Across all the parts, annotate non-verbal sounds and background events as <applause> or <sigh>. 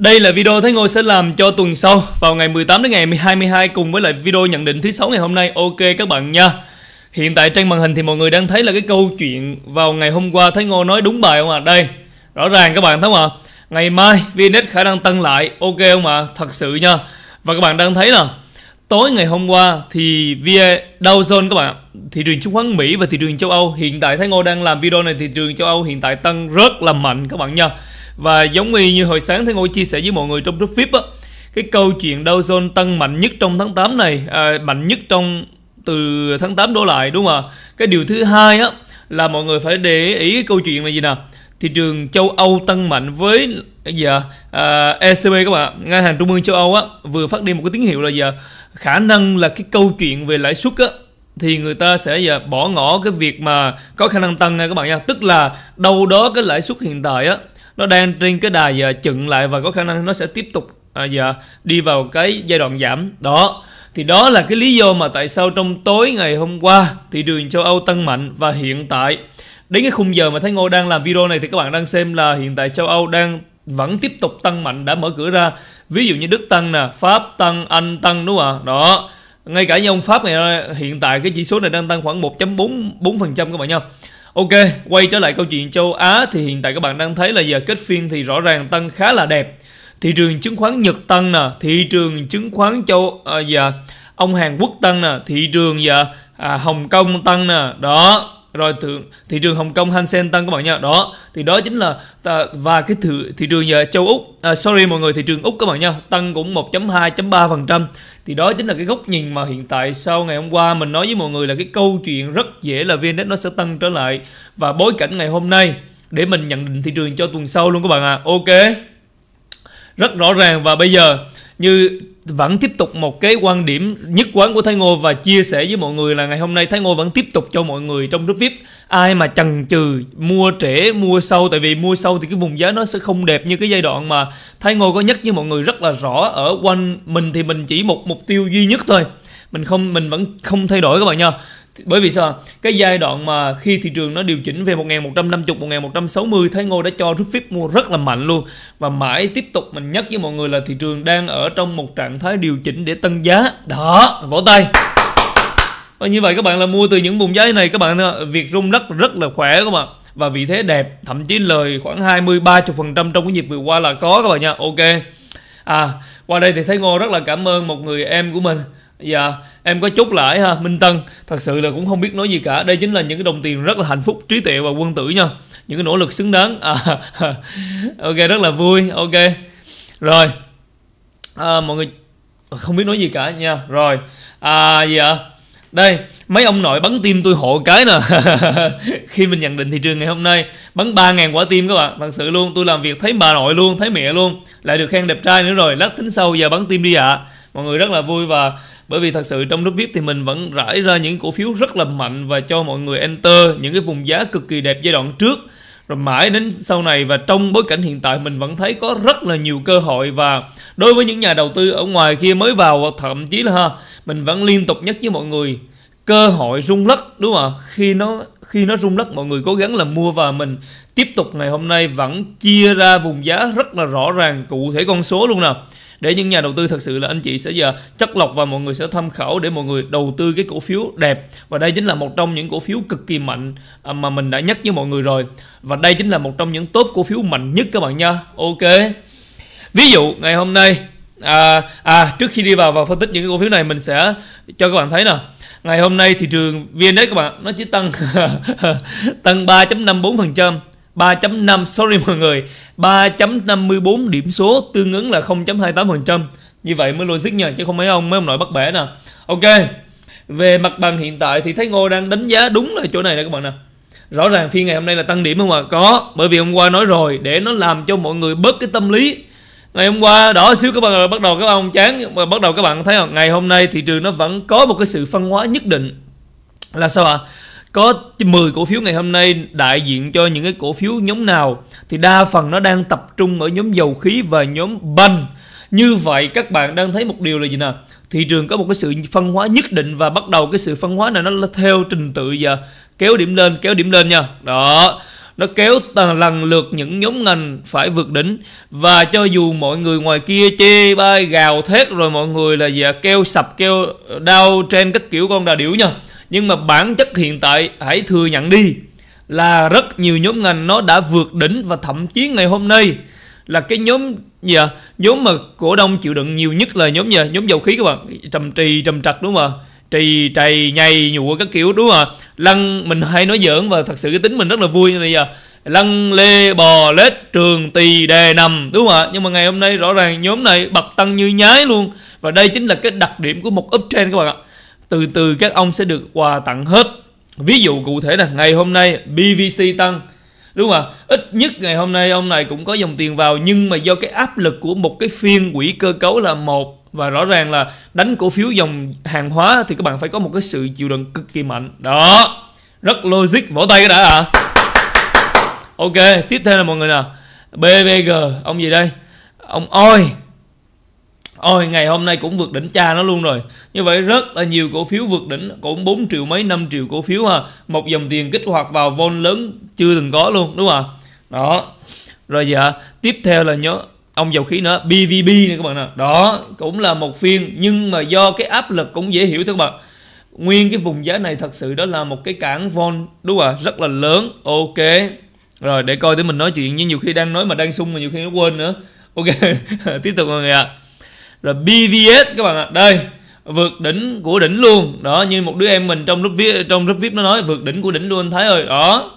Đây là video Thái Ngô sẽ làm cho tuần sau vào ngày 18 đến ngày 22 cùng với lại video nhận định thứ sáu ngày hôm nay. Ok các bạn nha. Hiện tại trên màn hình thì mọi người đang thấy là cái câu chuyện vào ngày hôm qua Thái Ngô nói đúng bài không ạ? À? Đây. Rõ ràng các bạn thấy không ạ? À? Ngày mai VNX khả năng tăng lại. Ok không ạ? À? Thật sự nha. Và các bạn đang thấy là tối ngày hôm qua thì VN Dow Jones các bạn thị trường chứng khoán Mỹ và thị trường châu Âu hiện tại Thái Ngô đang làm video này thị trường châu Âu hiện tại tăng rất là mạnh các bạn nha và giống y như hồi sáng Thế Ngô chia sẻ với mọi người trong group VIP á, cái câu chuyện Dow Jones tăng mạnh nhất trong tháng 8 này, à, mạnh nhất trong từ tháng 8 đổ lại đúng không ạ? Cái điều thứ hai á là mọi người phải để ý cái câu chuyện là gì nào? Thị trường châu Âu tăng mạnh với gì ạ? À, ECB các bạn, ngân hàng trung ương châu Âu á vừa phát đi một cái tín hiệu là giờ Khả năng là cái câu chuyện về lãi suất á thì người ta sẽ giờ bỏ ngỏ cái việc mà có khả năng tăng nha các bạn nha tức là đâu đó cái lãi suất hiện tại á nó đang trên cái đà giờ chững lại và có khả năng nó sẽ tiếp tục à, giờ đi vào cái giai đoạn giảm đó thì đó là cái lý do mà tại sao trong tối ngày hôm qua thị trường châu Âu tăng mạnh và hiện tại đến cái khung giờ mà Thái Ngô đang làm video này thì các bạn đang xem là hiện tại châu Âu đang vẫn tiếp tục tăng mạnh đã mở cửa ra ví dụ như Đức tăng nè Pháp tăng Anh tăng đúng không ạ đó ngay cả như ông Pháp này hiện tại cái chỉ số này đang tăng khoảng 1.44% các bạn nha Ok, quay trở lại câu chuyện châu Á thì hiện tại các bạn đang thấy là giờ kết phiên thì rõ ràng tăng khá là đẹp. Thị trường chứng khoán Nhật tăng nè, thị trường chứng khoán châu à, dạ, ông Hàn Quốc tăng nè, thị trường giờ dạ, à, Hồng Kông tăng nè, đó rồi thị, thị trường Hồng Kông Hang Seng tăng các bạn nha đó thì đó chính là à, và cái thị, thị trường giờ à, châu Úc à, sorry mọi người thị trường Úc các bạn nha tăng cũng 1.2.3% thì đó chính là cái góc nhìn mà hiện tại sau ngày hôm qua mình nói với mọi người là cái câu chuyện rất dễ là VN e nó sẽ tăng trở lại và bối cảnh ngày hôm nay để mình nhận định thị trường cho tuần sau luôn các bạn à ok rất rõ ràng và bây giờ như vẫn tiếp tục một cái quan điểm nhất quán của Thái Ngô và chia sẻ với mọi người là ngày hôm nay Thái Ngô vẫn tiếp tục cho mọi người trong group VIP ai mà chần chừ mua trễ mua sâu tại vì mua sâu thì cái vùng giá nó sẽ không đẹp như cái giai đoạn mà Thái Ngô có nhắc với mọi người rất là rõ ở quanh mình thì mình chỉ một mục tiêu duy nhất thôi mình không mình vẫn không thay đổi các bạn nha bởi vì sao cái giai đoạn mà khi thị trường nó điều chỉnh về 1150 1160 thấy ngô đã cho rút phíp mua rất là mạnh luôn và mãi tiếp tục mình nhắc với mọi người là thị trường đang ở trong một trạng thái điều chỉnh để tăng giá đó vỗ tay và ờ, như vậy các bạn là mua từ những vùng giá này các bạn ờ, việc rung đất rất là khỏe các bạn và vị thế đẹp thậm chí lời khoảng 20 30% trong cái dịp vừa qua là có các bạn nha ok à qua đây thì thấy ngô rất là cảm ơn một người em của mình Dạ, em có chút lại ha, Minh Tân Thật sự là cũng không biết nói gì cả Đây chính là những cái đồng tiền rất là hạnh phúc, trí tuệ và quân tử nha Những cái nỗ lực xứng đáng à, <laughs> Ok, rất là vui, ok Rồi à, Mọi người không biết nói gì cả nha Rồi, à, gì ạ dạ. đây, mấy ông nội bắn tim tôi hộ cái nè <laughs> Khi mình nhận định thị trường ngày hôm nay Bắn 3.000 quả tim các bạn Thật sự luôn, tôi làm việc thấy bà nội luôn, thấy mẹ luôn Lại được khen đẹp trai nữa rồi Lát tính sâu giờ bắn tim đi ạ à. Mọi người rất là vui và bởi vì thật sự trong group vip thì mình vẫn rải ra những cổ phiếu rất là mạnh và cho mọi người enter những cái vùng giá cực kỳ đẹp giai đoạn trước rồi mãi đến sau này và trong bối cảnh hiện tại mình vẫn thấy có rất là nhiều cơ hội và đối với những nhà đầu tư ở ngoài kia mới vào hoặc thậm chí là ha mình vẫn liên tục nhắc với mọi người cơ hội rung lắc đúng không ạ khi nó khi nó rung lắc mọi người cố gắng là mua và mình tiếp tục ngày hôm nay vẫn chia ra vùng giá rất là rõ ràng cụ thể con số luôn nào để những nhà đầu tư thật sự là anh chị sẽ giờ chất lọc và mọi người sẽ tham khảo để mọi người đầu tư cái cổ phiếu đẹp và đây chính là một trong những cổ phiếu cực kỳ mạnh à, mà mình đã nhắc với mọi người rồi và đây chính là một trong những top cổ phiếu mạnh nhất các bạn nha ok ví dụ ngày hôm nay à, à trước khi đi vào và phân tích những cái cổ phiếu này mình sẽ cho các bạn thấy nè ngày hôm nay thị trường VNX các bạn nó chỉ tăng <laughs> tăng 3.54% 3.5 sorry mọi người 3.54 điểm số tương ứng là 0.28% như vậy mới logic nha chứ không mấy ông mấy ông nội bắt bẻ nè ok về mặt bằng hiện tại thì thấy ngô đang đánh giá đúng là chỗ này nè các bạn nè rõ ràng phiên ngày hôm nay là tăng điểm không ạ à? có bởi vì hôm qua nói rồi để nó làm cho mọi người bớt cái tâm lý ngày hôm qua đỏ xíu các bạn bắt đầu các ông chán và bắt đầu các bạn thấy không ngày hôm nay thị trường nó vẫn có một cái sự phân hóa nhất định là sao ạ à? có 10 cổ phiếu ngày hôm nay đại diện cho những cái cổ phiếu nhóm nào thì đa phần nó đang tập trung ở nhóm dầu khí và nhóm banh như vậy các bạn đang thấy một điều là gì nè thị trường có một cái sự phân hóa nhất định và bắt đầu cái sự phân hóa này nó theo trình tự và kéo điểm lên kéo điểm lên nha đó nó kéo lần lượt những nhóm ngành phải vượt đỉnh và cho dù mọi người ngoài kia chê bai gào thét rồi mọi người là dạ kêu sập kêu đau trên các kiểu con đà điểu nha nhưng mà bản chất hiện tại hãy thừa nhận đi là rất nhiều nhóm ngành nó đã vượt đỉnh và thậm chí ngày hôm nay là cái nhóm gì à? nhóm mà cổ đông chịu đựng nhiều nhất là nhóm gì à? nhóm dầu khí các bạn trầm trì trầm trặc đúng không ạ trì trầy nhầy nhụa các kiểu đúng không ạ lăng mình hay nói giỡn và thật sự cái tính mình rất là vui như này giờ lăng lê bò lết trường tỳ đề nằm đúng không ạ nhưng mà ngày hôm nay rõ ràng nhóm này bật tăng như nhái luôn và đây chính là cái đặc điểm của một uptrend các bạn ạ từ từ các ông sẽ được quà tặng hết ví dụ cụ thể là ngày hôm nay BVC tăng đúng không ạ ít nhất ngày hôm nay ông này cũng có dòng tiền vào nhưng mà do cái áp lực của một cái phiên quỹ cơ cấu là một và rõ ràng là đánh cổ phiếu dòng hàng hóa thì các bạn phải có một cái sự chịu đựng cực kỳ mạnh đó rất logic vỗ tay đã ạ à. ok tiếp theo là mọi người nào BVG ông gì đây ông oi Ôi ngày hôm nay cũng vượt đỉnh cha nó luôn rồi Như vậy rất là nhiều cổ phiếu vượt đỉnh Cũng 4 triệu mấy 5 triệu cổ phiếu ha Một dòng tiền kích hoạt vào vol lớn Chưa từng có luôn đúng không ạ Đó Rồi dạ Tiếp theo là nhớ ông dầu khí nữa BVB này các bạn nè Đó cũng là một phiên Nhưng mà do cái áp lực cũng dễ hiểu thôi các bạn Nguyên cái vùng giá này thật sự đó là một cái cản vol Đúng không ạ Rất là lớn Ok Rồi để coi tới mình nói chuyện Nhưng nhiều khi đang nói mà đang sung mà nhiều khi nó quên nữa Ok <laughs> Tiếp tục mọi người ạ à rồi BVS các bạn ạ đây vượt đỉnh của đỉnh luôn đó như một đứa em mình trong group viết trong group viết nó nói vượt đỉnh của đỉnh luôn thấy Thái ơi đó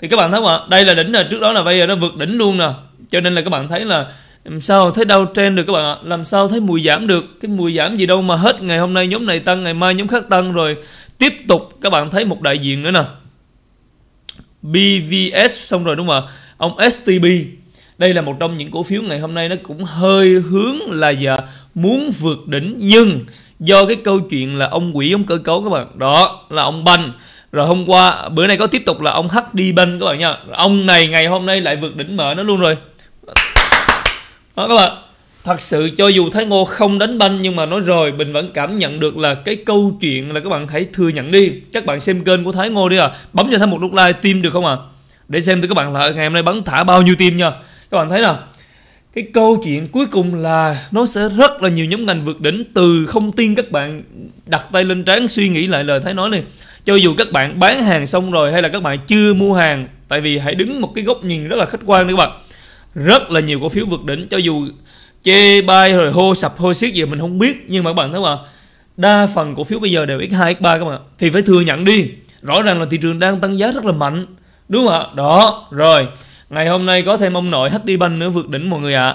thì các bạn thấy không ạ đây là đỉnh là trước đó là bây giờ nó vượt đỉnh luôn nè cho nên là các bạn thấy là làm sao thấy đau trên được các bạn ạ làm sao thấy mùi giảm được cái mùi giảm gì đâu mà hết ngày hôm nay nhóm này tăng ngày mai nhóm khác tăng rồi tiếp tục các bạn thấy một đại diện nữa nè BVS xong rồi đúng không ạ ông STB đây là một trong những cổ phiếu ngày hôm nay nó cũng hơi hướng là giờ muốn vượt đỉnh nhưng do cái câu chuyện là ông quỷ ông cơ cấu các bạn đó là ông banh rồi hôm qua bữa nay có tiếp tục là ông đi banh các bạn nha ông này ngày hôm nay lại vượt đỉnh mở nó luôn rồi đó các bạn thật sự cho dù thái ngô không đánh banh nhưng mà nói rồi mình vẫn cảm nhận được là cái câu chuyện là các bạn hãy thừa nhận đi các bạn xem kênh của thái ngô đi à bấm cho thái một nút like tim được không à để xem thì các bạn là ngày hôm nay bắn thả bao nhiêu tim nha các bạn thấy nào cái câu chuyện cuối cùng là nó sẽ rất là nhiều nhóm ngành vượt đỉnh từ không tin các bạn đặt tay lên trán suy nghĩ lại lời thái nói này cho dù các bạn bán hàng xong rồi hay là các bạn chưa mua hàng tại vì hãy đứng một cái góc nhìn rất là khách quan đi các bạn rất là nhiều cổ phiếu vượt đỉnh cho dù chê bai rồi hô sập hô xiết gì mình không biết nhưng mà các bạn thấy mà đa phần cổ phiếu bây giờ đều x2 x3 các bạn thì phải thừa nhận đi rõ ràng là thị trường đang tăng giá rất là mạnh đúng không ạ đó rồi Ngày hôm nay có thêm ông nội HD Bank nữa vượt đỉnh mọi người ạ. À.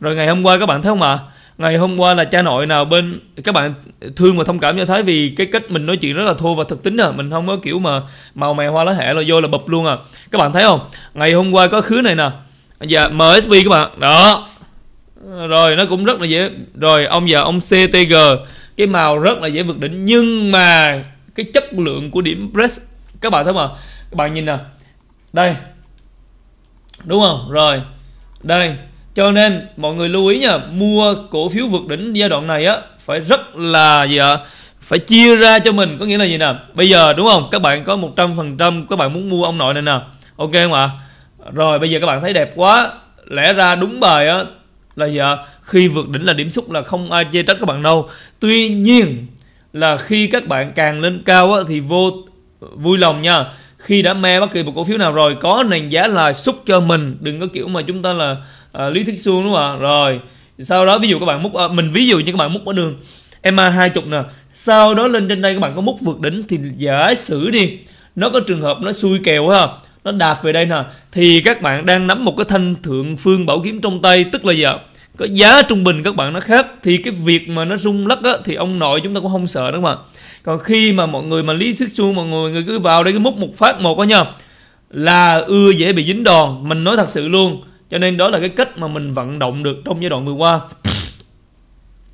Rồi ngày hôm qua các bạn thấy không ạ? À? Ngày hôm qua là cha nội nào bên các bạn thương và thông cảm cho thấy vì cái cách mình nói chuyện rất là thô và thực tính à, mình không có kiểu mà màu mè hoa lá hệ là vô là bập luôn à. Các bạn thấy không? Ngày hôm qua có khứ này nè. Dạ MSB các bạn. Đó. Rồi nó cũng rất là dễ. Rồi ông già ông CTG cái màu rất là dễ vượt đỉnh nhưng mà cái chất lượng của điểm press các bạn thấy mà các bạn nhìn nè đây đúng không rồi đây cho nên mọi người lưu ý nha mua cổ phiếu vượt đỉnh giai đoạn này á phải rất là gì ạ phải chia ra cho mình có nghĩa là gì nè bây giờ đúng không các bạn có 100% các bạn muốn mua ông nội này nè ok không ạ rồi bây giờ các bạn thấy đẹp quá lẽ ra đúng bài á là gì ạ khi vượt đỉnh là điểm xúc là không ai chê trách các bạn đâu tuy nhiên là khi các bạn càng lên cao á, thì vô vui lòng nha khi đã mê bất kỳ một cổ phiếu nào rồi có nền giá là xúc cho mình đừng có kiểu mà chúng ta là à, lý thuyết suông đúng không ạ rồi sau đó ví dụ các bạn múc à, mình ví dụ như các bạn múc ở đường ma 20 nè sau đó lên trên đây các bạn có múc vượt đỉnh thì giả sử đi nó có trường hợp nó xui kèo ha nó đạp về đây nè thì các bạn đang nắm một cái thanh thượng phương bảo kiếm trong tay tức là giờ có giá trung bình các bạn nó khác thì cái việc mà nó rung lắc á, thì ông nội chúng ta cũng không sợ đúng không ạ còn khi mà mọi người mà lý thuyết suông mọi người người cứ vào đây cái múc một phát một đó nha là ưa dễ bị dính đòn mình nói thật sự luôn cho nên đó là cái cách mà mình vận động được trong giai đoạn vừa qua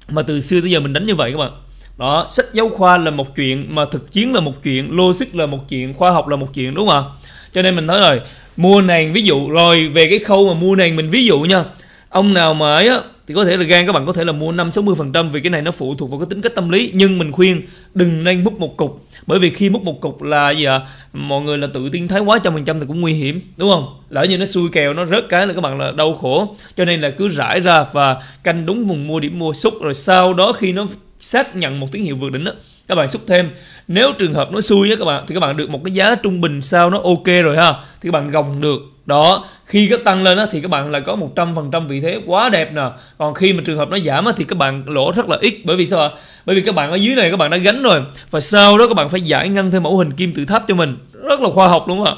mà từ xưa tới giờ mình đánh như vậy các bạn đó sách giáo khoa là một chuyện mà thực chiến là một chuyện logic là một chuyện khoa học là một chuyện đúng không ạ cho nên mình nói rồi mua nàng ví dụ rồi về cái khâu mà mua nàng mình ví dụ nha ông nào mới á thì có thể là gan các bạn có thể là mua 5 60 phần trăm vì cái này nó phụ thuộc vào cái tính cách tâm lý nhưng mình khuyên đừng nên múc một cục bởi vì khi múc một cục là gì à? mọi người là tự tin thái quá trăm phần trăm thì cũng nguy hiểm đúng không lỡ như nó xui kèo nó rớt cái là các bạn là đau khổ cho nên là cứ rải ra và canh đúng vùng mua điểm mua xúc rồi sau đó khi nó xác nhận một tín hiệu vượt đỉnh đó, các bạn xúc thêm nếu trường hợp nó xui á các bạn thì các bạn được một cái giá trung bình sao nó ok rồi ha thì các bạn gồng được đó khi nó tăng lên á, thì các bạn là có 100% vị thế quá đẹp nè còn khi mà trường hợp nó giảm á, thì các bạn lỗ rất là ít bởi vì sao ạ bởi vì các bạn ở dưới này các bạn đã gánh rồi và sau đó các bạn phải giải ngăn thêm mẫu hình kim tự tháp cho mình rất là khoa học luôn ạ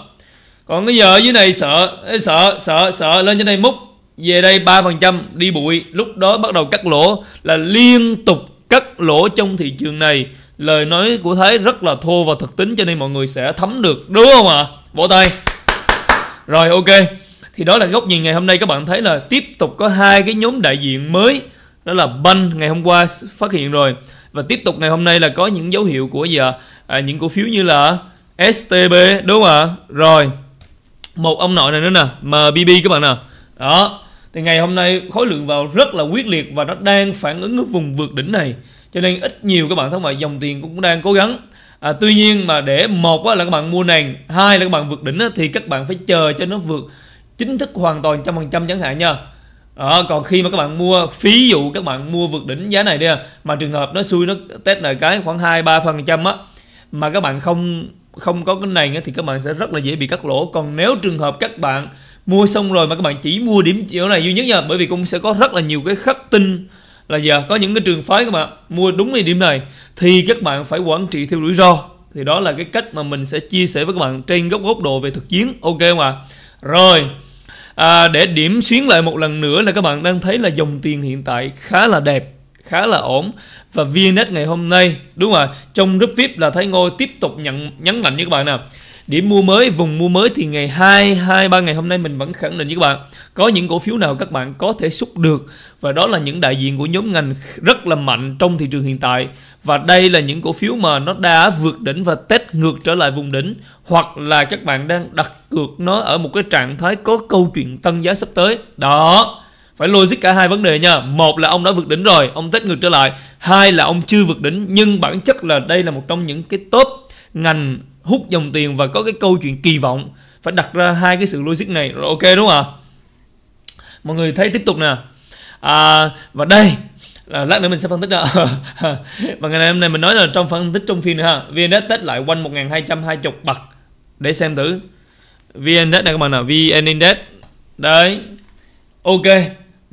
còn bây giờ ở dưới này sợ sợ sợ sợ lên trên đây múc về đây ba phần trăm đi bụi lúc đó bắt đầu cắt lỗ là liên tục cắt lỗ trong thị trường này lời nói của Thái rất là thô và thực tính cho nên mọi người sẽ thấm được đúng không ạ? À? Vỗ tay. Rồi ok. Thì đó là góc nhìn ngày hôm nay các bạn thấy là tiếp tục có hai cái nhóm đại diện mới đó là ban ngày hôm qua phát hiện rồi và tiếp tục ngày hôm nay là có những dấu hiệu của gì ạ? À? à, những cổ phiếu như là STB đúng không ạ? À? Rồi. Một ông nội này nữa nè, MBB các bạn nè. Đó. Thì ngày hôm nay khối lượng vào rất là quyết liệt và nó đang phản ứng ở vùng vượt đỉnh này cho nên ít nhiều các bạn thấy mà dòng tiền cũng đang cố gắng à, tuy nhiên mà để một là các bạn mua nền hai là các bạn vượt đỉnh thì các bạn phải chờ cho nó vượt chính thức hoàn toàn trăm phần trăm chẳng hạn nha à, còn khi mà các bạn mua ví dụ các bạn mua vượt đỉnh giá này đi mà trường hợp nó xui nó test lại cái khoảng hai ba phần trăm á mà các bạn không không có cái này thì các bạn sẽ rất là dễ bị cắt lỗ còn nếu trường hợp các bạn mua xong rồi mà các bạn chỉ mua điểm chỗ này duy nhất nha bởi vì cũng sẽ có rất là nhiều cái khắc tinh là giờ có những cái trường phái các bạn mua đúng cái điểm này thì các bạn phải quản trị theo rủi ro thì đó là cái cách mà mình sẽ chia sẻ với các bạn trên góc góc độ về thực chiến ok không ạ rồi à, để điểm xuyến lại một lần nữa là các bạn đang thấy là dòng tiền hiện tại khá là đẹp khá là ổn và VNS ngày hôm nay đúng rồi trong group VIP là thấy Ngôi tiếp tục nhận nhấn mạnh như các bạn nào Điểm mua mới, vùng mua mới thì ngày 2, 2, 3 ngày hôm nay mình vẫn khẳng định với các bạn Có những cổ phiếu nào các bạn có thể xúc được Và đó là những đại diện của nhóm ngành rất là mạnh trong thị trường hiện tại Và đây là những cổ phiếu mà nó đã vượt đỉnh và test ngược trở lại vùng đỉnh Hoặc là các bạn đang đặt cược nó ở một cái trạng thái có câu chuyện tăng giá sắp tới Đó phải logic cả hai vấn đề nha một là ông đã vượt đỉnh rồi ông test ngược trở lại hai là ông chưa vượt đỉnh nhưng bản chất là đây là một trong những cái top ngành hút dòng tiền và có cái câu chuyện kỳ vọng phải đặt ra hai cái sự logic này rồi ok đúng không ạ mọi người thấy tiếp tục nè à, và đây là lát nữa mình sẽ phân tích đó <laughs> và ngày hôm nay mình nói là trong phân tích trong phiên nữa ha VNS test lại quanh 1220 bậc để xem thử VNS này các bạn nào VN Index đấy ok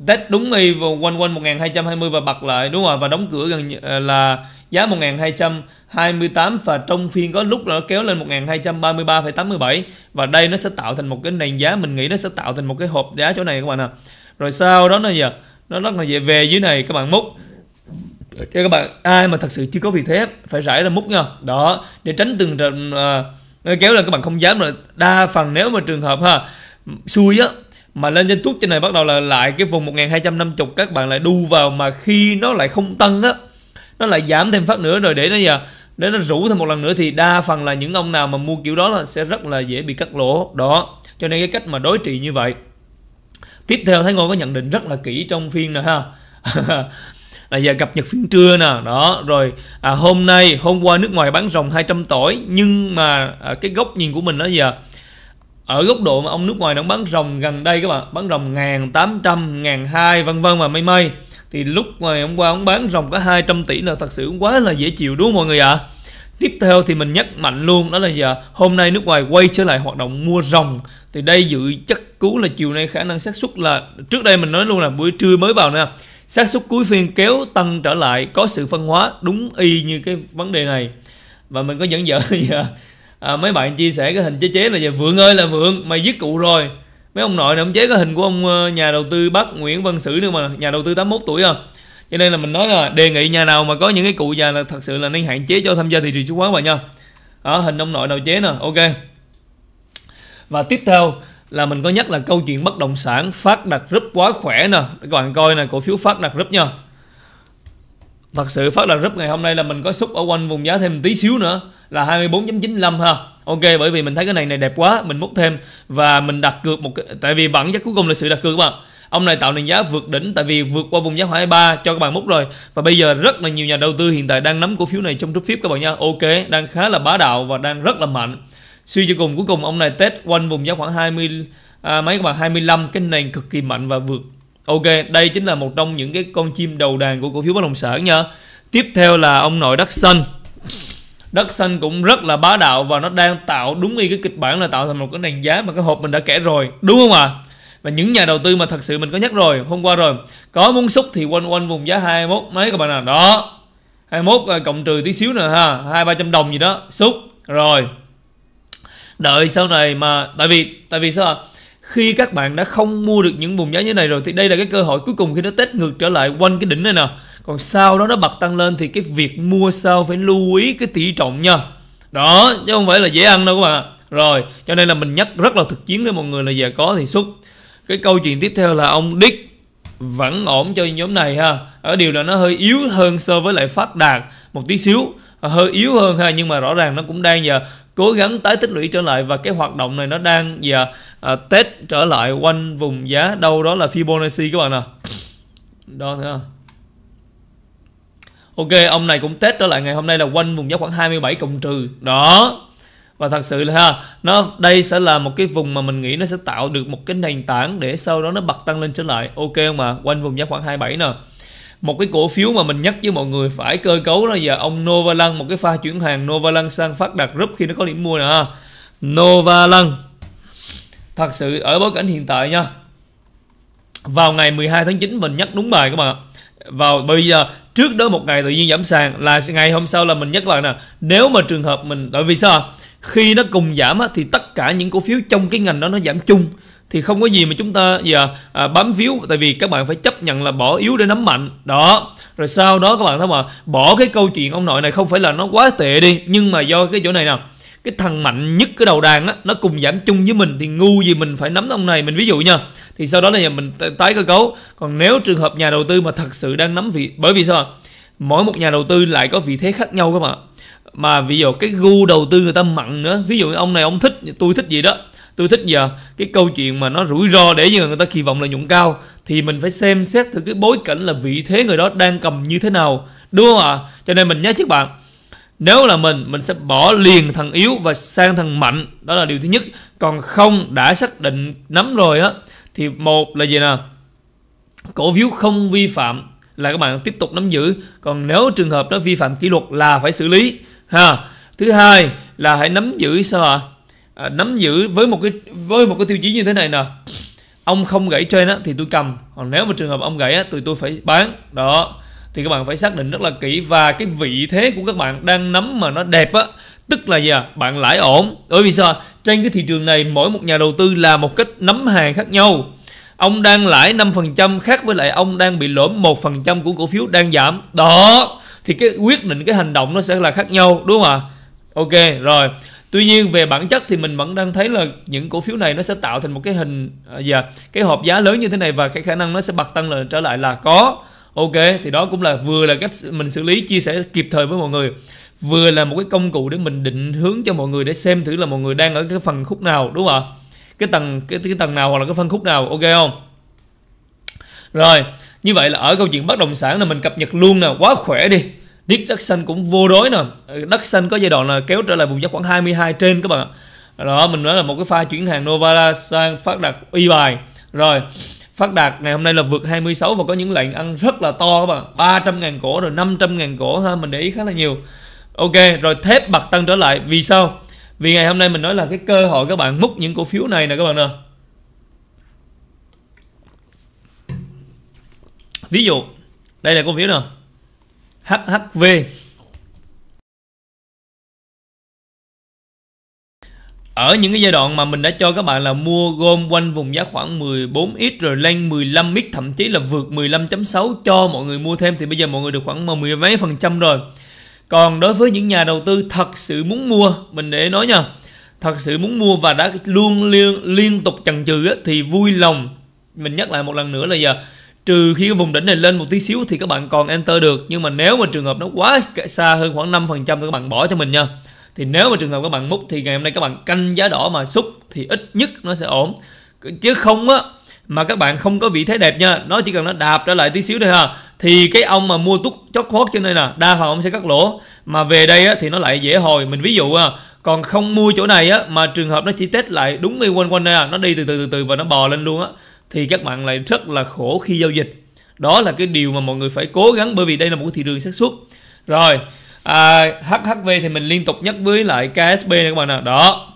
test đúng y vào quanh quanh 1220 và bật lại đúng rồi và đóng cửa gần à, là giá 1200 28 và trong phiên có lúc nó kéo lên 1233,87 và đây nó sẽ tạo thành một cái nền giá mình nghĩ nó sẽ tạo thành một cái hộp giá chỗ này các bạn ạ. Rồi sau đó nó giờ nó rất là dễ về dưới này các bạn múc cho các bạn ai mà thật sự chưa có vị thế phải rải ra múc nha đó để tránh từng uh, kéo lên các bạn không dám rồi đa phần nếu mà trường hợp ha xui á mà lên trên tuốt trên này bắt đầu là lại cái vùng 1250 các bạn lại đu vào mà khi nó lại không tăng á nó lại giảm thêm phát nữa rồi để nó giờ nên nó rủ thêm một lần nữa thì đa phần là những ông nào mà mua kiểu đó là sẽ rất là dễ bị cắt lỗ đó cho nên cái cách mà đối trị như vậy tiếp theo thấy ngô có nhận định rất là kỹ trong phiên nè ha <laughs> là giờ cập nhật phiên trưa nè đó rồi à, hôm nay hôm qua nước ngoài bán rồng 200 tỏi nhưng mà à, cái góc nhìn của mình đó giờ ở góc độ mà ông nước ngoài đang bán rồng gần đây các bạn bán rồng ngàn tám trăm ngàn hai vân vân và mây mây thì lúc mà hôm qua ông bán rồng cả 200 tỷ là thật sự quá là dễ chịu đúng không mọi người ạ à? Tiếp theo thì mình nhắc mạnh luôn đó là giờ hôm nay nước ngoài quay trở lại hoạt động mua rồng thì đây dự chắc cú là chiều nay khả năng xác suất là trước đây mình nói luôn là buổi trưa mới vào nè xác suất cuối phiên kéo tăng trở lại có sự phân hóa đúng y như cái vấn đề này và mình có dẫn dở <laughs> à, mấy bạn chia sẻ cái hình chế chế là giờ vượng ơi là vượng mày giết cụ rồi mấy ông nội này ông chế cái hình của ông ờ, nhà đầu tư Bắc Nguyễn Văn Sử nữa mà nhà đầu tư 81 tuổi không à. cho nên là mình nói là đề nghị nhà nào mà có những cái cụ già là thật sự là nên hạn chế cho tham gia thị trường chứng khoán vào nha ở hình ông nội đầu chế nè ok và tiếp theo là mình có nhắc là câu chuyện bất động sản phát đặt rất quá khỏe nè các bạn coi nè cổ phiếu phát đặt rất nha thật sự phát đặt rất ngày hôm nay là mình có xúc ở quanh vùng giá thêm tí xíu nữa là 24.95 ha Ok bởi vì mình thấy cái này này đẹp quá Mình múc thêm và mình đặt cược một cái Tại vì vẫn chắc cuối cùng là sự đặt cược các bạn Ông này tạo nền giá vượt đỉnh tại vì vượt qua vùng giá khoảng 23 cho các bạn múc rồi Và bây giờ rất là nhiều nhà đầu tư hiện tại đang nắm cổ phiếu này trong trúc phiếp các bạn nha Ok, đang khá là bá đạo và đang rất là mạnh Suy cho cùng cuối cùng ông này test quanh vùng giá khoảng 20 à, mấy các bạn 25 cái nền cực kỳ mạnh và vượt Ok, đây chính là một trong những cái con chim đầu đàn của cổ phiếu bất động sản nha Tiếp theo là ông nội đất xanh đất xanh cũng rất là bá đạo và nó đang tạo đúng như cái kịch bản là tạo thành một cái nền giá mà cái hộp mình đã kể rồi đúng không ạ à? và những nhà đầu tư mà thật sự mình có nhắc rồi hôm qua rồi có muốn xúc thì quanh quanh vùng giá 21 mấy các bạn nào đó 21 à, cộng trừ tí xíu nữa ha hai ba trăm đồng gì đó xúc rồi đợi sau này mà tại vì tại vì sao khi các bạn đã không mua được những vùng giá như này rồi thì đây là cái cơ hội cuối cùng khi nó test ngược trở lại quanh cái đỉnh này nè còn sau đó nó bật tăng lên thì cái việc mua sau phải lưu ý cái tỷ trọng nha đó chứ không phải là dễ ăn đâu các bạn rồi cho nên là mình nhắc rất là thực chiến để mọi người là giờ có thì xuất cái câu chuyện tiếp theo là ông Dick vẫn ổn cho nhóm này ha ở điều là nó hơi yếu hơn so với lại phát đạt một tí xíu à, hơi yếu hơn ha nhưng mà rõ ràng nó cũng đang giờ cố gắng tái tích lũy trở lại và cái hoạt động này nó đang giờ à, test trở lại quanh vùng giá đâu đó là Fibonacci các bạn nè à. đó thấy không Ok ông này cũng test trở lại ngày hôm nay là quanh vùng giá khoảng 27 cộng trừ Đó và thật sự là ha nó đây sẽ là một cái vùng mà mình nghĩ nó sẽ tạo được một cái nền tảng để sau đó nó bật tăng lên trở lại ok không ạ quanh vùng giá khoảng 27 nè một cái cổ phiếu mà mình nhắc với mọi người phải cơ cấu đó giờ ông Novaland một cái pha chuyển hàng Novaland sang phát đạt group khi nó có điểm mua nè ha Novaland thật sự ở bối cảnh hiện tại nha vào ngày 12 tháng 9 mình nhắc đúng bài các bạn ạ vào bây giờ trước đó một ngày tự nhiên giảm sàn là ngày hôm sau là mình nhắc lại nè nếu mà trường hợp mình tại vì sao khi nó cùng giảm á, thì tất cả những cổ phiếu trong cái ngành đó nó giảm chung thì không có gì mà chúng ta giờ à, bám phiếu tại vì các bạn phải chấp nhận là bỏ yếu để nắm mạnh đó rồi sau đó các bạn thấy mà bỏ cái câu chuyện ông nội này không phải là nó quá tệ đi nhưng mà do cái chỗ này nào cái thằng mạnh nhất cái đầu đàn á nó cùng giảm chung với mình thì ngu gì mình phải nắm ông này mình ví dụ nha thì sau đó là mình tái cơ cấu còn nếu trường hợp nhà đầu tư mà thật sự đang nắm vị bởi vì sao mỗi một nhà đầu tư lại có vị thế khác nhau các bạn mà ví dụ cái gu đầu tư người ta mặn nữa ví dụ ông này ông thích tôi thích gì đó tôi thích giờ cái câu chuyện mà nó rủi ro để người ta kỳ vọng lợi nhuận cao thì mình phải xem xét thử cái bối cảnh là vị thế người đó đang cầm như thế nào đúng không ạ à? cho nên mình nhắc các bạn nếu là mình mình sẽ bỏ liền thằng yếu và sang thằng mạnh đó là điều thứ nhất còn không đã xác định nắm rồi á thì một là gì nè cổ phiếu không vi phạm là các bạn tiếp tục nắm giữ còn nếu trường hợp nó vi phạm kỷ luật là phải xử lý ha thứ hai là hãy nắm giữ sao ạ à, nắm giữ với một cái với một cái tiêu chí như thế này nè ông không gãy trên á thì tôi cầm còn nếu mà trường hợp ông gãy á thì tôi phải bán đó thì các bạn phải xác định rất là kỹ và cái vị thế của các bạn đang nắm mà nó đẹp á tức là gì à? bạn lãi ổn bởi vì sao trên cái thị trường này mỗi một nhà đầu tư là một cách nắm hàng khác nhau ông đang lãi 5% khác với lại ông đang bị lỗ 1% của cổ phiếu đang giảm đó thì cái quyết định cái hành động nó sẽ là khác nhau đúng không ạ ok rồi tuy nhiên về bản chất thì mình vẫn đang thấy là những cổ phiếu này nó sẽ tạo thành một cái hình à, dạ, cái hộp giá lớn như thế này và cái khả năng nó sẽ bật tăng lên trở lại là có ok thì đó cũng là vừa là cách mình xử lý chia sẻ kịp thời với mọi người vừa là một cái công cụ để mình định hướng cho mọi người để xem thử là mọi người đang ở cái phần khúc nào đúng không ạ cái tầng cái, cái tầng nào hoặc là cái phân khúc nào ok không rồi như vậy là ở câu chuyện bất động sản là mình cập nhật luôn nè quá khỏe đi Nick đất xanh cũng vô đối nè đất ừ, xanh có giai đoạn là kéo trở lại vùng giá khoảng 22 trên các bạn đó mình nói là một cái pha chuyển hàng Novara sang phát đạt y bài rồi Phát đạt ngày hôm nay là vượt 26 và có những lệnh ăn rất là to các bạn 300 ngàn cổ rồi 500 ngàn cổ ha Mình để ý khá là nhiều Ok rồi thép bật tăng trở lại Vì sao? Vì ngày hôm nay mình nói là cái cơ hội các bạn múc những cổ phiếu này nè các bạn nè Ví dụ Đây là cổ phiếu nè HHV ở những cái giai đoạn mà mình đã cho các bạn là mua gom quanh vùng giá khoảng 14x rồi lên 15x thậm chí là vượt 15.6 cho mọi người mua thêm thì bây giờ mọi người được khoảng mười mấy phần trăm rồi còn đối với những nhà đầu tư thật sự muốn mua mình để nói nha thật sự muốn mua và đã luôn liên, liên tục chần chừ thì vui lòng mình nhắc lại một lần nữa là giờ trừ khi cái vùng đỉnh này lên một tí xíu thì các bạn còn enter được nhưng mà nếu mà trường hợp nó quá xa hơn khoảng 5% thì các bạn bỏ cho mình nha thì nếu mà trường hợp các bạn múc thì ngày hôm nay các bạn canh giá đỏ mà xúc thì ít nhất nó sẽ ổn chứ không á mà các bạn không có vị thế đẹp nha nó chỉ cần nó đạp trở lại tí xíu thôi ha thì cái ông mà mua tút chót hốt trên đây nè đa phần ông sẽ cắt lỗ mà về đây á, thì nó lại dễ hồi mình ví dụ à, còn không mua chỗ này á mà trường hợp nó chỉ test lại đúng đi quanh quanh đây à, nó đi từ từ từ từ và nó bò lên luôn á thì các bạn lại rất là khổ khi giao dịch đó là cái điều mà mọi người phải cố gắng bởi vì đây là một cái thị trường xác suất rồi à, HHV thì mình liên tục nhắc với lại KSB này các bạn nào đó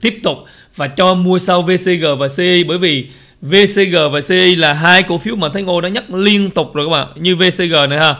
tiếp tục và cho mua sau VCG và CI bởi vì VCG và CI là hai cổ phiếu mà Thái Ngô đã nhắc liên tục rồi các bạn như VCG này ha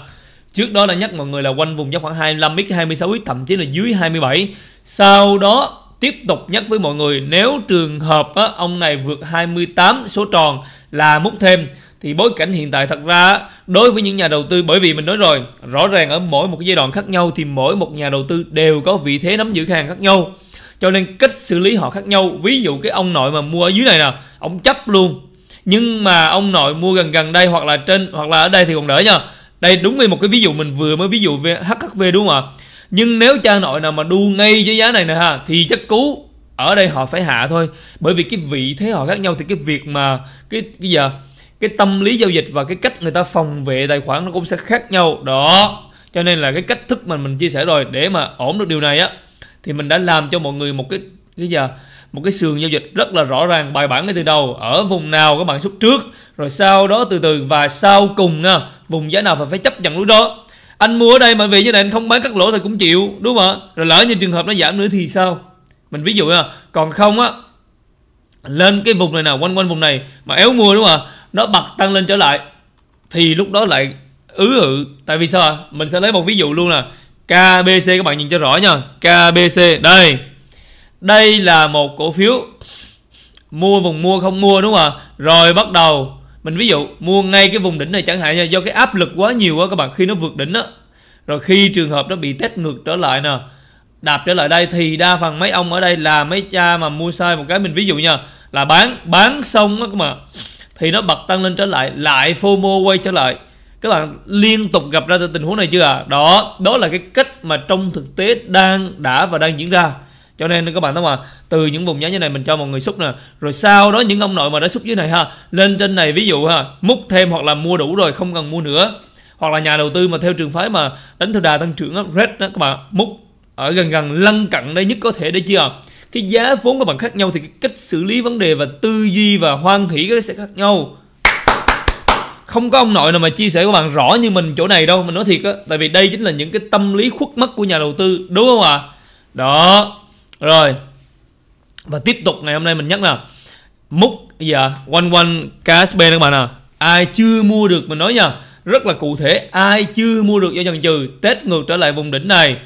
Trước đó đã nhắc mọi người là quanh vùng giá khoảng 25x, 26x, thậm chí là dưới 27. Sau đó tiếp tục nhắc với mọi người nếu trường hợp á, ông này vượt 28 số tròn là múc thêm thì bối cảnh hiện tại thật ra đối với những nhà đầu tư bởi vì mình nói rồi rõ ràng ở mỗi một cái giai đoạn khác nhau thì mỗi một nhà đầu tư đều có vị thế nắm giữ hàng khác nhau cho nên cách xử lý họ khác nhau ví dụ cái ông nội mà mua ở dưới này nè ông chấp luôn nhưng mà ông nội mua gần gần đây hoặc là trên hoặc là ở đây thì còn đỡ nha đây đúng như một cái ví dụ mình vừa mới ví dụ về HHV đúng không ạ nhưng nếu cha nội nào mà đu ngay với giá này nè ha thì chắc cú ở đây họ phải hạ thôi bởi vì cái vị thế họ khác nhau thì cái việc mà cái cái giờ cái tâm lý giao dịch và cái cách người ta phòng vệ tài khoản nó cũng sẽ khác nhau đó cho nên là cái cách thức mà mình chia sẻ rồi để mà ổn được điều này á thì mình đã làm cho mọi người một cái cái giờ à, một cái sườn giao dịch rất là rõ ràng bài bản ngay từ đầu ở vùng nào các bạn xuất trước rồi sau đó từ từ và sau cùng nha vùng giá nào phải phải chấp nhận lúc đó anh mua ở đây mà vì như này anh không bán cắt lỗ thì cũng chịu đúng không ạ rồi lỡ như trường hợp nó giảm nữa thì sao mình ví dụ nha còn không á lên cái vùng này nào quanh quanh vùng này mà éo mua đúng không ạ nó bật tăng lên trở lại thì lúc đó lại ứ ừ tại vì sao mình sẽ lấy một ví dụ luôn là KBC các bạn nhìn cho rõ nha KBC đây đây là một cổ phiếu mua vùng mua không mua đúng không ạ rồi bắt đầu mình ví dụ mua ngay cái vùng đỉnh này chẳng hạn nha do cái áp lực quá nhiều quá các bạn khi nó vượt đỉnh á rồi khi trường hợp nó bị test ngược trở lại nè đạp trở lại đây thì đa phần mấy ông ở đây là mấy cha mà mua sai một cái mình ví dụ nha là bán bán xong á các bạn thì nó bật tăng lên trở lại lại FOMO quay trở lại các bạn liên tục gặp ra tình huống này chưa à? đó đó là cái cách mà trong thực tế đang đã và đang diễn ra cho nên các bạn thấy mà từ những vùng giá như này mình cho mọi người xúc nè rồi sau đó những ông nội mà đã xúc dưới này ha lên trên này ví dụ ha múc thêm hoặc là mua đủ rồi không cần mua nữa hoặc là nhà đầu tư mà theo trường phái mà đánh theo đà tăng trưởng á, red đó các bạn múc ở gần gần lân cận đây nhất có thể để chưa cái giá vốn các bạn khác nhau thì cái cách xử lý vấn đề và tư duy và hoan hỷ cái sẽ khác nhau không có ông nội nào mà chia sẻ với bạn rõ như mình chỗ này đâu mình nói thiệt á tại vì đây chính là những cái tâm lý khuất mắt của nhà đầu tư đúng không ạ à? đó rồi và tiếp tục ngày hôm nay mình nhắc là múc dạ one one ksb các bạn à ai chưa mua được mình nói nha rất là cụ thể ai chưa mua được do dần trừ tết ngược trở lại vùng đỉnh này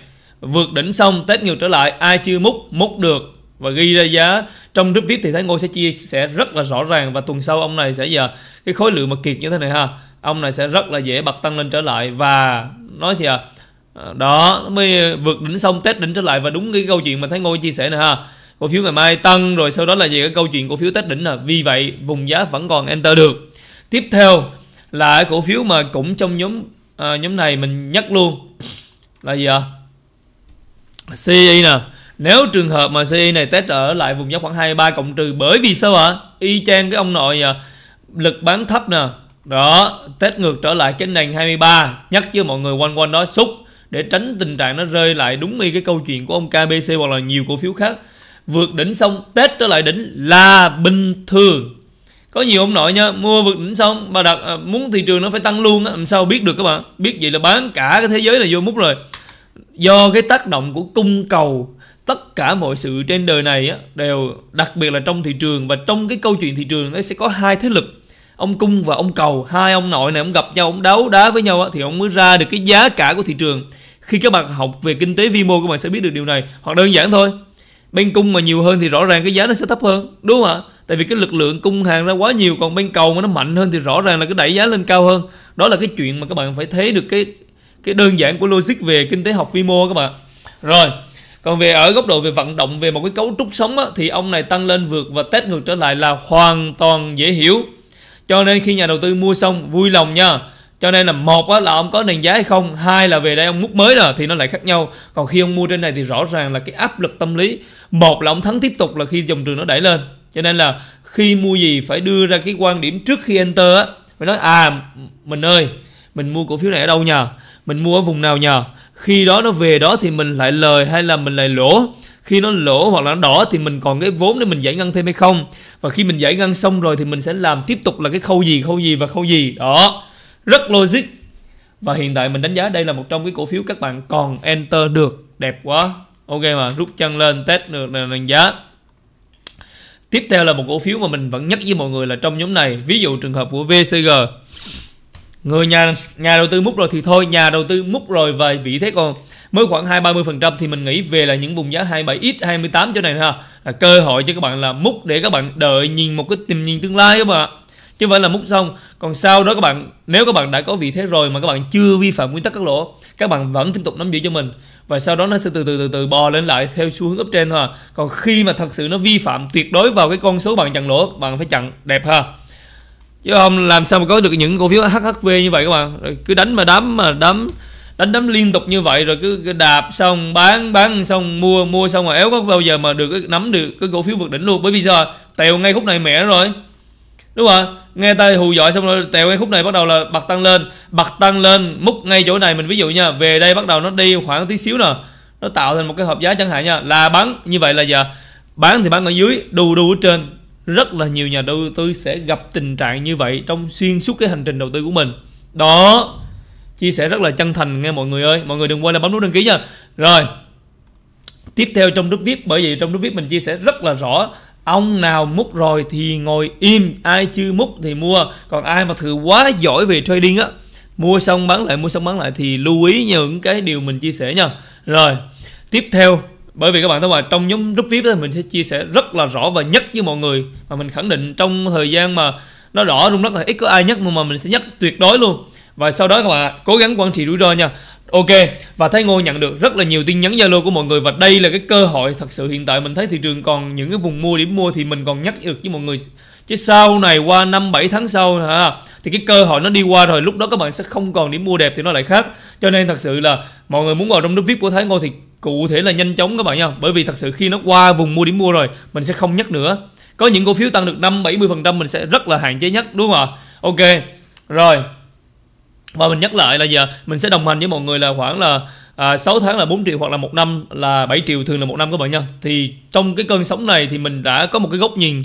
vượt đỉnh xong tết ngược trở lại ai chưa múc múc được và ghi ra giá trong group viết thì thái ngô sẽ chia sẽ rất là rõ ràng và tuần sau ông này sẽ giờ cái khối lượng mà kiệt như thế này ha ông này sẽ rất là dễ bật tăng lên trở lại và nói gì à đó mới vượt đỉnh xong test đỉnh trở lại và đúng cái câu chuyện mà thái ngô chia sẻ này ha cổ phiếu ngày mai tăng rồi sau đó là gì cái câu chuyện cổ phiếu test đỉnh là vì vậy vùng giá vẫn còn enter được tiếp theo là cổ phiếu mà cũng trong nhóm à, nhóm này mình nhắc luôn là gì ạ à? CI nè nếu trường hợp mà CI này test ở lại vùng giá khoảng 23 cộng trừ bởi vì sao ạ? À? Y chang cái ông nội à, lực bán thấp nè. Đó, test ngược trở lại cái nền 23, nhắc chứ mọi người quanh quanh đó xúc để tránh tình trạng nó rơi lại đúng như cái câu chuyện của ông KBC hoặc là nhiều cổ phiếu khác. Vượt đỉnh xong test trở lại đỉnh là bình thường. Có nhiều ông nội nha, mua vượt đỉnh xong bà đặt à, muốn thị trường nó phải tăng luôn á, làm sao biết được các bạn? Biết vậy là bán cả cái thế giới là vô mút rồi. Do cái tác động của cung cầu tất cả mọi sự trên đời này á, đều đặc biệt là trong thị trường và trong cái câu chuyện thị trường nó sẽ có hai thế lực ông cung và ông cầu hai ông nội này ông gặp nhau ông đấu đá với nhau á, thì ông mới ra được cái giá cả của thị trường khi các bạn học về kinh tế vi mô các bạn sẽ biết được điều này hoặc đơn giản thôi bên cung mà nhiều hơn thì rõ ràng cái giá nó sẽ thấp hơn đúng không ạ tại vì cái lực lượng cung hàng ra quá nhiều còn bên cầu mà nó mạnh hơn thì rõ ràng là cái đẩy giá lên cao hơn đó là cái chuyện mà các bạn phải thấy được cái cái đơn giản của logic về kinh tế học vi mô các bạn rồi còn về ở góc độ về vận động về một cái cấu trúc sống á, thì ông này tăng lên vượt và test ngược trở lại là hoàn toàn dễ hiểu cho nên khi nhà đầu tư mua xong vui lòng nha cho nên là một á, là ông có nền giá hay không hai là về đây ông múc mới nè thì nó lại khác nhau còn khi ông mua trên này thì rõ ràng là cái áp lực tâm lý một là ông thắng tiếp tục là khi dòng trường nó đẩy lên cho nên là khi mua gì phải đưa ra cái quan điểm trước khi enter á phải nói à mình ơi mình mua cổ phiếu này ở đâu nhờ mình mua ở vùng nào nhờ khi đó nó về đó thì mình lại lời hay là mình lại lỗ khi nó lỗ hoặc là nó đỏ thì mình còn cái vốn để mình giải ngân thêm hay không và khi mình giải ngân xong rồi thì mình sẽ làm tiếp tục là cái khâu gì khâu gì và khâu gì đó rất logic và hiện tại mình đánh giá đây là một trong cái cổ phiếu các bạn còn enter được đẹp quá ok mà rút chân lên test được là đánh giá tiếp theo là một cổ phiếu mà mình vẫn nhắc với mọi người là trong nhóm này ví dụ trường hợp của VCG người nhà nhà đầu tư múc rồi thì thôi nhà đầu tư múc rồi về vị thế còn mới khoảng hai ba mươi phần trăm thì mình nghĩ về là những vùng giá 27 x 28 chỗ này ha là cơ hội cho các bạn là múc để các bạn đợi nhìn một cái tìm nhìn tương lai các bạn chứ không phải là múc xong còn sau đó các bạn nếu các bạn đã có vị thế rồi mà các bạn chưa vi phạm nguyên tắc các lỗ các bạn vẫn tiếp tục nắm giữ cho mình và sau đó nó sẽ từ từ từ từ bò lên lại theo xu hướng up trên thôi còn khi mà thật sự nó vi phạm tuyệt đối vào cái con số bạn chặn lỗ bạn phải chặn đẹp ha chứ không làm sao mà có được những cổ phiếu HHV như vậy các bạn rồi cứ đánh mà đấm mà đấm đánh đấm liên tục như vậy rồi cứ đạp xong bán bán xong mua mua xong rồi éo có bao giờ mà được nắm được cái cổ phiếu vượt đỉnh luôn bởi vì giờ tèo ngay khúc này mẻ rồi đúng không nghe tay hù dọa xong rồi tèo ngay khúc này bắt đầu là bật tăng lên bật tăng lên múc ngay chỗ này mình ví dụ nha về đây bắt đầu nó đi khoảng tí xíu nè nó tạo thành một cái hợp giá chẳng hạn nha là bán như vậy là giờ bán thì bán ở dưới đù đù ở trên rất là nhiều nhà đầu tư sẽ gặp tình trạng như vậy trong xuyên suốt cái hành trình đầu tư của mình đó chia sẻ rất là chân thành nghe mọi người ơi mọi người đừng quên là bấm nút đăng ký nha rồi tiếp theo trong đức viết bởi vì trong đức viết mình chia sẻ rất là rõ ông nào múc rồi thì ngồi im ai chưa múc thì mua còn ai mà thử quá giỏi về trading á mua xong bán lại mua xong bán lại thì lưu ý những cái điều mình chia sẻ nha rồi tiếp theo bởi vì các bạn thấy mà trong nhóm group vip đó mình sẽ chia sẻ rất là rõ và nhất với mọi người mà mình khẳng định trong thời gian mà nó rõ rung rất là ít có ai nhất mà mình sẽ nhất tuyệt đối luôn và sau đó các bạn cố gắng quản trị rủi ro nha Ok và Thái Ngô nhận được rất là nhiều tin nhắn Zalo của mọi người và đây là cái cơ hội thật sự hiện tại mình thấy thị trường còn những cái vùng mua điểm mua thì mình còn nhắc được với mọi người chứ sau này qua năm 7 tháng sau ha thì cái cơ hội nó đi qua rồi lúc đó các bạn sẽ không còn điểm mua đẹp thì nó lại khác cho nên thật sự là mọi người muốn vào trong nước VIP của Thái Ngô thì cụ thể là nhanh chóng các bạn nha bởi vì thật sự khi nó qua vùng mua điểm mua rồi mình sẽ không nhắc nữa có những cổ phiếu tăng được 5 70% mình sẽ rất là hạn chế nhất đúng không ạ ok rồi và mình nhắc lại là giờ mình sẽ đồng hành với mọi người là khoảng là à, 6 tháng là 4 triệu hoặc là một năm là 7 triệu thường là một năm các bạn nha thì trong cái cơn sóng này thì mình đã có một cái góc nhìn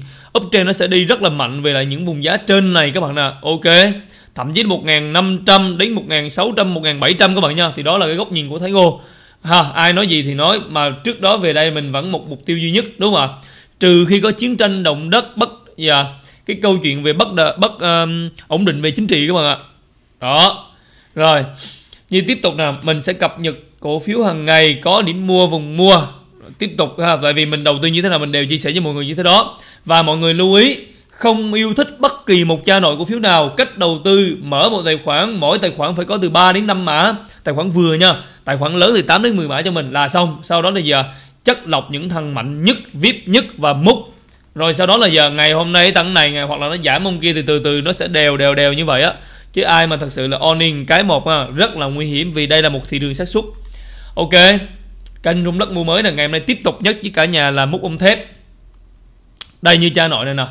trên nó sẽ đi rất là mạnh về lại những vùng giá trên này các bạn nè ok thậm chí 1.500 đến 1.600 1.700 các bạn nha thì đó là cái góc nhìn của Thái Ngô ha, ai nói gì thì nói mà trước đó về đây mình vẫn một mục tiêu duy nhất đúng không ạ trừ khi có chiến tranh động đất bất và dạ, yeah, cái câu chuyện về bất bất um, ổn định về chính trị các bạn ạ đó rồi như tiếp tục nào mình sẽ cập nhật cổ phiếu hàng ngày có điểm mua vùng mua tiếp tục ha tại vì mình đầu tư như thế nào mình đều chia sẻ với mọi người như thế đó và mọi người lưu ý không yêu thích bất kỳ một cha nội cổ phiếu nào cách đầu tư mở một tài khoản mỗi tài khoản phải có từ 3 đến 5 mã tài khoản vừa nha tài khoản lớn thì 8 đến 10 mã cho mình là xong sau đó là giờ chất lọc những thằng mạnh nhất vip nhất và múc rồi sau đó là giờ ngày hôm nay tăng này ngày hoặc là nó giảm hôm kia thì từ từ nó sẽ đều đều đều như vậy á chứ ai mà thật sự là owning cái một ha, rất là nguy hiểm vì đây là một thị trường xác suất ok kênh rung đất mua mới là ngày hôm nay tiếp tục nhất với cả nhà là múc ông thép đây như cha nội này nè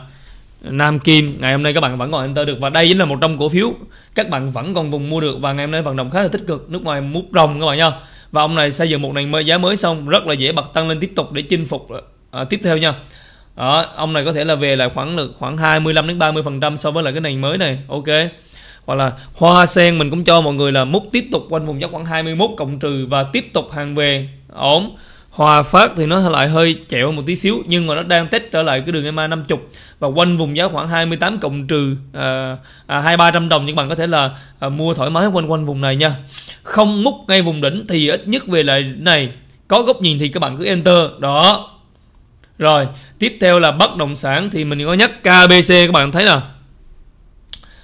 Nam Kim ngày hôm nay các bạn vẫn còn enter được và đây chính là một trong cổ phiếu các bạn vẫn còn vùng mua được và ngày hôm nay vận động khá là tích cực nước ngoài mút rồng các bạn nha và ông này xây dựng một nền mới giá mới xong rất là dễ bật tăng lên tiếp tục để chinh phục à, tiếp theo nha đó, ông này có thể là về lại khoảng được khoảng 25 đến 30 phần trăm so với lại cái nền mới này ok hoặc là hoa sen mình cũng cho mọi người là múc tiếp tục quanh vùng giá khoảng 21 cộng trừ và tiếp tục hàng về ổn Hòa Phát thì nó lại hơi chẹo một tí xíu nhưng mà nó đang test trở lại cái đường MA 50 và quanh vùng giá khoảng 28 cộng trừ à, à, 2 300 đồng nhưng bạn có thể là à, mua thoải mái quanh quanh vùng này nha. Không múc ngay vùng đỉnh thì ít nhất về lại này có góc nhìn thì các bạn cứ enter đó. Rồi, tiếp theo là bất động sản thì mình có nhắc KBC các bạn thấy nè.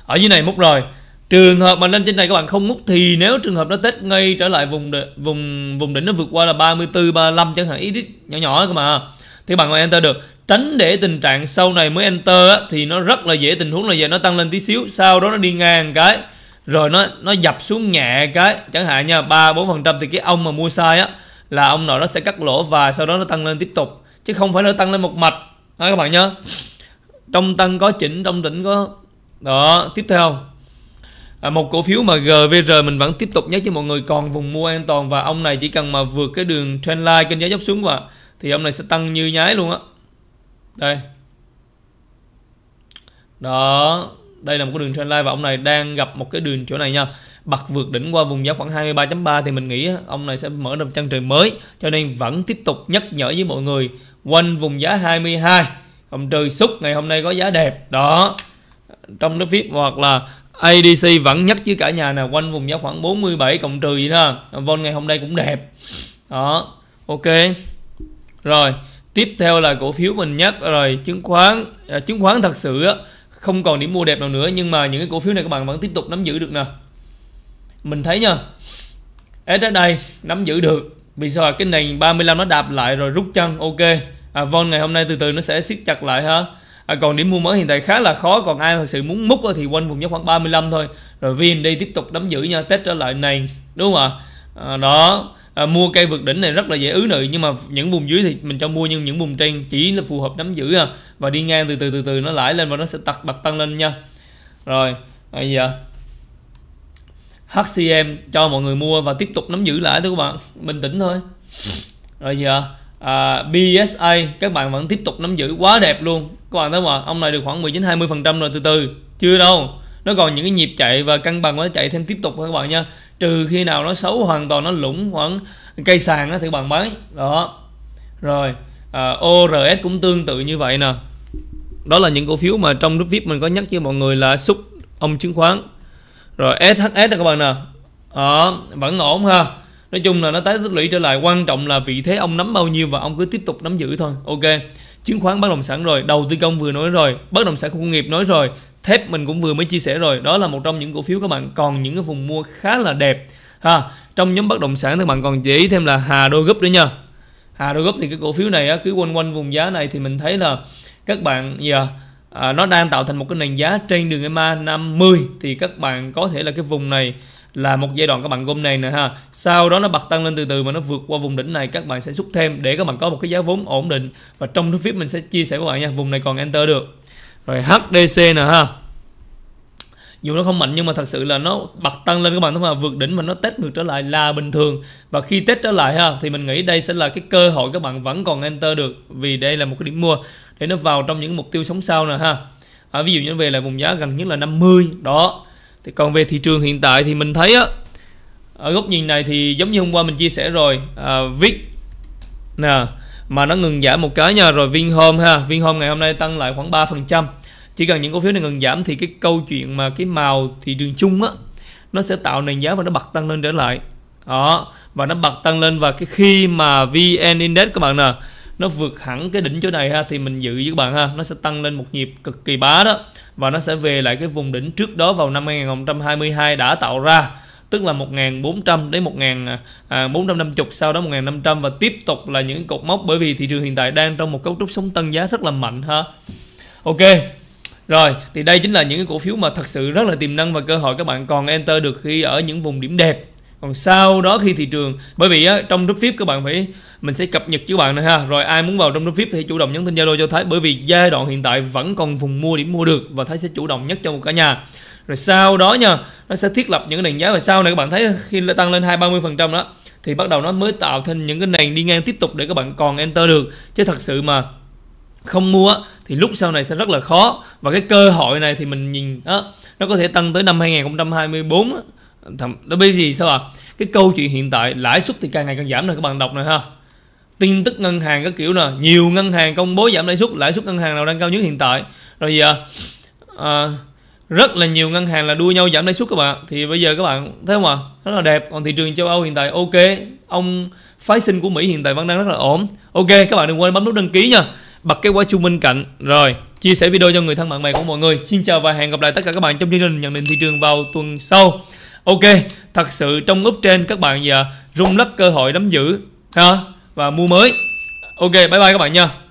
Ở dưới này múc rồi trường hợp mà lên trên này các bạn không múc thì nếu trường hợp nó tết ngay trở lại vùng vùng vùng đỉnh nó vượt qua là 34 35 chẳng hạn ít nhỏ nhỏ cơ mà thì bạn gọi enter được tránh để tình trạng sau này mới enter á, thì nó rất là dễ tình huống là giờ nó tăng lên tí xíu sau đó nó đi ngang cái rồi nó nó dập xuống nhẹ cái chẳng hạn nha ba bốn phần trăm thì cái ông mà mua sai á là ông nội nó sẽ cắt lỗ và sau đó nó tăng lên tiếp tục chứ không phải nó tăng lên một mạch đó các bạn nhớ trong tăng có chỉnh trong đỉnh có đó tiếp theo À, một cổ phiếu mà GVR mình vẫn tiếp tục nhắc cho mọi người còn vùng mua an toàn và ông này chỉ cần mà vượt cái đường trendline kênh giá dốc xuống và thì ông này sẽ tăng như nhái luôn á. Đây. Đó, đây là một cái đường trendline và ông này đang gặp một cái đường chỗ này nha. Bật vượt đỉnh qua vùng giá khoảng 23.3 thì mình nghĩ ông này sẽ mở ra chân trời mới cho nên vẫn tiếp tục nhắc nhở với mọi người quanh vùng giá 22 ông trời xúc ngày hôm nay có giá đẹp đó trong nước VIP hoặc là ADC vẫn nhất chứ cả nhà là quanh vùng giá khoảng 47 cộng trừ vậy đó vol ngày hôm nay cũng đẹp đó ok rồi tiếp theo là cổ phiếu mình nhắc rồi chứng khoán à, chứng khoán thật sự á, không còn điểm mua đẹp nào nữa nhưng mà những cái cổ phiếu này các bạn vẫn tiếp tục nắm giữ được nè mình thấy nha ở đây nắm giữ được vì sao cái nền 35 nó đạp lại rồi rút chân ok à, Von ngày hôm nay từ từ nó sẽ siết chặt lại ha à, còn điểm mua mới hiện tại khá là khó còn ai thật sự muốn múc thì quanh vùng giá khoảng 35 thôi rồi VN đi tiếp tục đóng giữ nha test trở lại này đúng không ạ à, đó à, mua cây vượt đỉnh này rất là dễ ứ nự nhưng mà những vùng dưới thì mình cho mua nhưng những vùng trên chỉ là phù hợp nắm giữ à. và đi ngang từ từ từ từ nó lãi lên và nó sẽ tặc bật tăng lên nha rồi bây giờ HCM cho mọi người mua và tiếp tục nắm giữ lại thôi các bạn bình tĩnh thôi rồi giờ à, BSA các bạn vẫn tiếp tục nắm giữ quá đẹp luôn các bạn thấy không ạ ông này được khoảng 19 20 phần trăm rồi từ từ chưa đâu nó còn những cái nhịp chạy và cân bằng nó chạy thêm tiếp tục các bạn nha trừ khi nào nó xấu hoàn toàn nó lũng khoảng cây sàn đó, thì bạn bán đó rồi à, ORS cũng tương tự như vậy nè đó là những cổ phiếu mà trong group VIP mình có nhắc cho mọi người là xúc ông chứng khoán rồi SHS đó các bạn nè đó vẫn ổn ha nói chung là nó tái tích lũy trở lại quan trọng là vị thế ông nắm bao nhiêu và ông cứ tiếp tục nắm giữ thôi ok chứng khoán bất động sản rồi đầu tư công vừa nói rồi bất động sản công nghiệp nói rồi thép mình cũng vừa mới chia sẻ rồi đó là một trong những cổ phiếu các bạn còn những cái vùng mua khá là đẹp ha trong nhóm bất động sản thì các bạn còn để ý thêm là hà đô gấp nữa nha hà đô gấp thì cái cổ phiếu này cứ quanh quanh vùng giá này thì mình thấy là các bạn giờ yeah, à, nó đang tạo thành một cái nền giá trên đường EMA 50 thì các bạn có thể là cái vùng này là một giai đoạn các bạn gom nền nè ha sau đó nó bật tăng lên từ từ mà nó vượt qua vùng đỉnh này các bạn sẽ xúc thêm để các bạn có một cái giá vốn ổn định và trong thứ vip mình sẽ chia sẻ với các bạn nha vùng này còn enter được rồi HDC nè ha dù nó không mạnh nhưng mà thật sự là nó bật tăng lên các bạn thấy không vượt đỉnh mà nó test ngược trở lại là bình thường và khi test trở lại ha thì mình nghĩ đây sẽ là cái cơ hội các bạn vẫn còn enter được vì đây là một cái điểm mua để nó vào trong những mục tiêu sống sau nè ha à, ví dụ như về là vùng giá gần nhất là 50 đó thì còn về thị trường hiện tại thì mình thấy á ở góc nhìn này thì giống như hôm qua mình chia sẻ rồi à, viết nè mà nó ngừng giảm một cái nha rồi Vinhome ha Vinhome ngày hôm nay tăng lại khoảng 3% chỉ cần những cổ phiếu này ngừng giảm thì cái câu chuyện mà cái màu thị trường chung á nó sẽ tạo nền giá và nó bật tăng lên trở lại đó và nó bật tăng lên và cái khi mà VN Index các bạn nè nó vượt hẳn cái đỉnh chỗ này ha thì mình dự với các bạn ha nó sẽ tăng lên một nhịp cực kỳ bá đó và nó sẽ về lại cái vùng đỉnh trước đó vào năm 2022 đã tạo ra tức là 1.400 đến 1.450 à, sau đó 1.500 và tiếp tục là những cột mốc bởi vì thị trường hiện tại đang trong một cấu trúc sống tăng giá rất là mạnh ha ok rồi, thì đây chính là những cổ phiếu mà thật sự rất là tiềm năng và cơ hội các bạn còn enter được khi ở những vùng điểm đẹp còn sau đó khi thị trường bởi vì á, trong group vip các bạn phải mình sẽ cập nhật chứ bạn này ha rồi ai muốn vào trong group vip thì chủ động nhắn tin zalo cho thái bởi vì giai đoạn hiện tại vẫn còn vùng mua điểm mua được và thái sẽ chủ động nhất cho một cả nhà rồi sau đó nha nó sẽ thiết lập những cái nền giá và sau này các bạn thấy khi tăng lên hai ba mươi phần trăm đó thì bắt đầu nó mới tạo thành những cái nền đi ngang tiếp tục để các bạn còn enter được chứ thật sự mà không mua thì lúc sau này sẽ rất là khó và cái cơ hội này thì mình nhìn á nó có thể tăng tới năm 2024 thậm bây thì sao ạ à? cái câu chuyện hiện tại lãi suất thì càng ngày càng giảm rồi các bạn đọc này ha tin tức ngân hàng các kiểu nè nhiều ngân hàng công bố giảm lãi suất lãi suất ngân hàng nào đang cao nhất hiện tại rồi giờ à, à rất là nhiều ngân hàng là đua nhau giảm lãi suất các bạn thì bây giờ các bạn thấy không ạ à? rất là đẹp còn thị trường châu âu hiện tại ok ông phái sinh của mỹ hiện tại vẫn đang rất là ổn ok các bạn đừng quên bấm nút đăng ký nha bật cái quả chuông bên cạnh rồi chia sẻ video cho người thân bạn bè của mọi người xin chào và hẹn gặp lại tất cả các bạn trong chương trình nhận định thị trường vào tuần sau Ok, thật sự trong úp trên các bạn giờ rung lắc cơ hội nắm giữ ha và mua mới. Ok, bye bye các bạn nha.